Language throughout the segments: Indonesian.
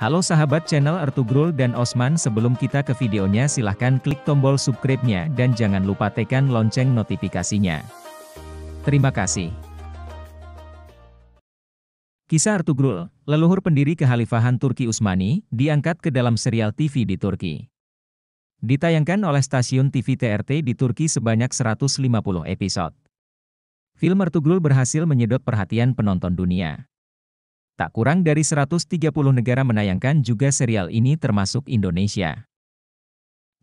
Halo sahabat channel Ertugrul dan Osman sebelum kita ke videonya silahkan klik tombol subscribe-nya dan jangan lupa tekan lonceng notifikasinya. Terima kasih. Kisah Ertugrul, leluhur pendiri kehalifahan Turki Usmani, diangkat ke dalam serial TV di Turki. Ditayangkan oleh stasiun TV TRT di Turki sebanyak 150 episode. Film Ertugrul berhasil menyedot perhatian penonton dunia. Tak kurang dari 130 negara menayangkan juga serial ini termasuk Indonesia.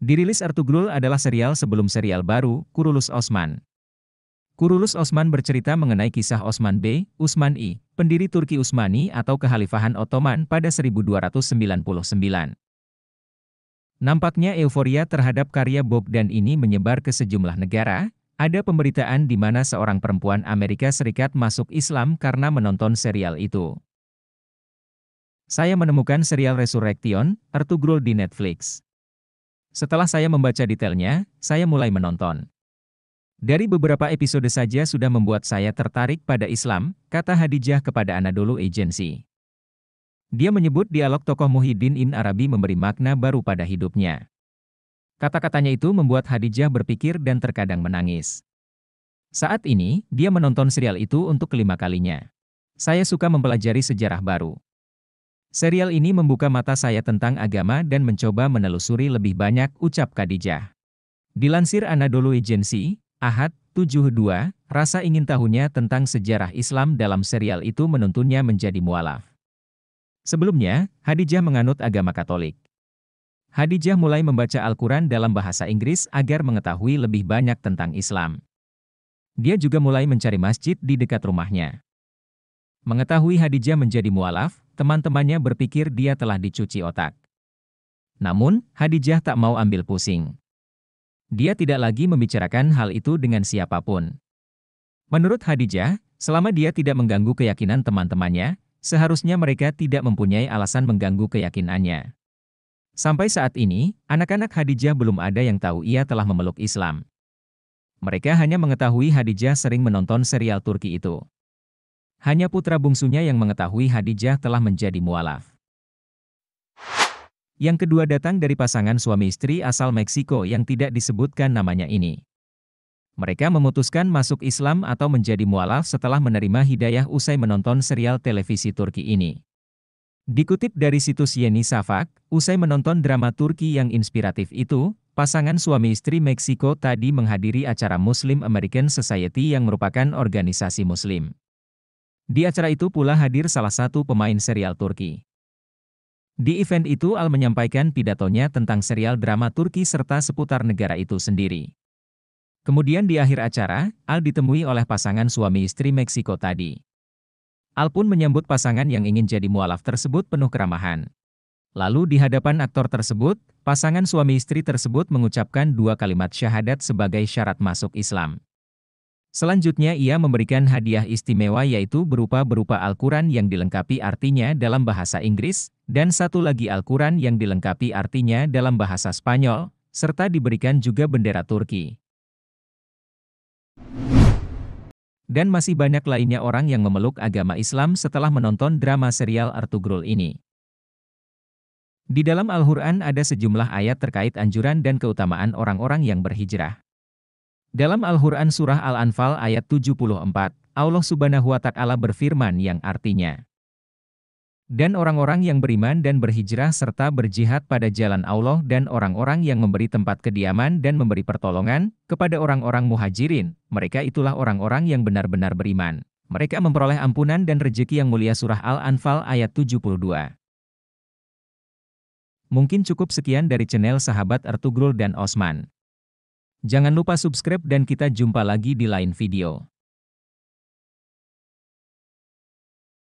Dirilis Artugrul adalah serial sebelum serial baru, Kurulus Osman. Kurulus Osman bercerita mengenai kisah Osman B. Usman I, pendiri Turki Usmani atau Kehalifahan Ottoman pada 1299. Nampaknya euforia terhadap karya Bob dan ini menyebar ke sejumlah negara, ada pemberitaan di mana seorang perempuan Amerika Serikat masuk Islam karena menonton serial itu. Saya menemukan serial Resurrection, Ertugrul di Netflix. Setelah saya membaca detailnya, saya mulai menonton. Dari beberapa episode saja sudah membuat saya tertarik pada Islam, kata Hadijah kepada Anadolu Agency. Dia menyebut dialog tokoh Muhyiddin in Arabi memberi makna baru pada hidupnya. Kata-katanya itu membuat Hadijah berpikir dan terkadang menangis. Saat ini, dia menonton serial itu untuk kelima kalinya. Saya suka mempelajari sejarah baru. Serial ini membuka mata saya tentang agama dan mencoba menelusuri lebih banyak, ucap Khadijah. Dilansir Anadolu Agency, Ahad, 72, rasa ingin tahunya tentang sejarah Islam dalam serial itu menuntunnya menjadi mualaf. Sebelumnya, Khadijah menganut agama Katolik. Khadijah mulai membaca Al-Quran dalam bahasa Inggris agar mengetahui lebih banyak tentang Islam. Dia juga mulai mencari masjid di dekat rumahnya. Mengetahui Khadijah menjadi mualaf, teman-temannya berpikir dia telah dicuci otak. Namun, Hadijah tak mau ambil pusing. Dia tidak lagi membicarakan hal itu dengan siapapun. Menurut Hadijah, selama dia tidak mengganggu keyakinan teman-temannya, seharusnya mereka tidak mempunyai alasan mengganggu keyakinannya. Sampai saat ini, anak-anak Hadijah belum ada yang tahu ia telah memeluk Islam. Mereka hanya mengetahui Hadijah sering menonton serial Turki itu. Hanya putra bungsunya yang mengetahui Hadijah telah menjadi mualaf. Yang kedua datang dari pasangan suami istri asal Meksiko yang tidak disebutkan namanya ini. Mereka memutuskan masuk Islam atau menjadi mualaf setelah menerima hidayah usai menonton serial televisi Turki ini. Dikutip dari situs Yeni Safak, usai menonton drama Turki yang inspiratif itu, pasangan suami istri Meksiko tadi menghadiri acara Muslim American Society yang merupakan organisasi Muslim. Di acara itu pula hadir salah satu pemain serial Turki. Di event itu Al menyampaikan pidatonya tentang serial drama Turki serta seputar negara itu sendiri. Kemudian di akhir acara, Al ditemui oleh pasangan suami istri Meksiko tadi. Al pun menyambut pasangan yang ingin jadi mualaf tersebut penuh keramahan. Lalu di hadapan aktor tersebut, pasangan suami istri tersebut mengucapkan dua kalimat syahadat sebagai syarat masuk Islam. Selanjutnya ia memberikan hadiah istimewa yaitu berupa berupa Al-Quran yang dilengkapi artinya dalam bahasa Inggris, dan satu lagi Al-Quran yang dilengkapi artinya dalam bahasa Spanyol, serta diberikan juga bendera Turki. Dan masih banyak lainnya orang yang memeluk agama Islam setelah menonton drama serial Artugrul ini. Di dalam Al-Quran ada sejumlah ayat terkait anjuran dan keutamaan orang-orang yang berhijrah. Dalam Al-Quran Surah Al-Anfal ayat 74, Allah subhanahu wa ta'ala berfirman yang artinya, dan orang-orang yang beriman dan berhijrah serta berjihad pada jalan Allah dan orang-orang yang memberi tempat kediaman dan memberi pertolongan kepada orang-orang muhajirin, mereka itulah orang-orang yang benar-benar beriman. Mereka memperoleh ampunan dan rejeki yang mulia surah Al-Anfal ayat 72. Mungkin cukup sekian dari channel sahabat Ertugrul dan Osman. Jangan lupa subscribe dan kita jumpa lagi di lain video.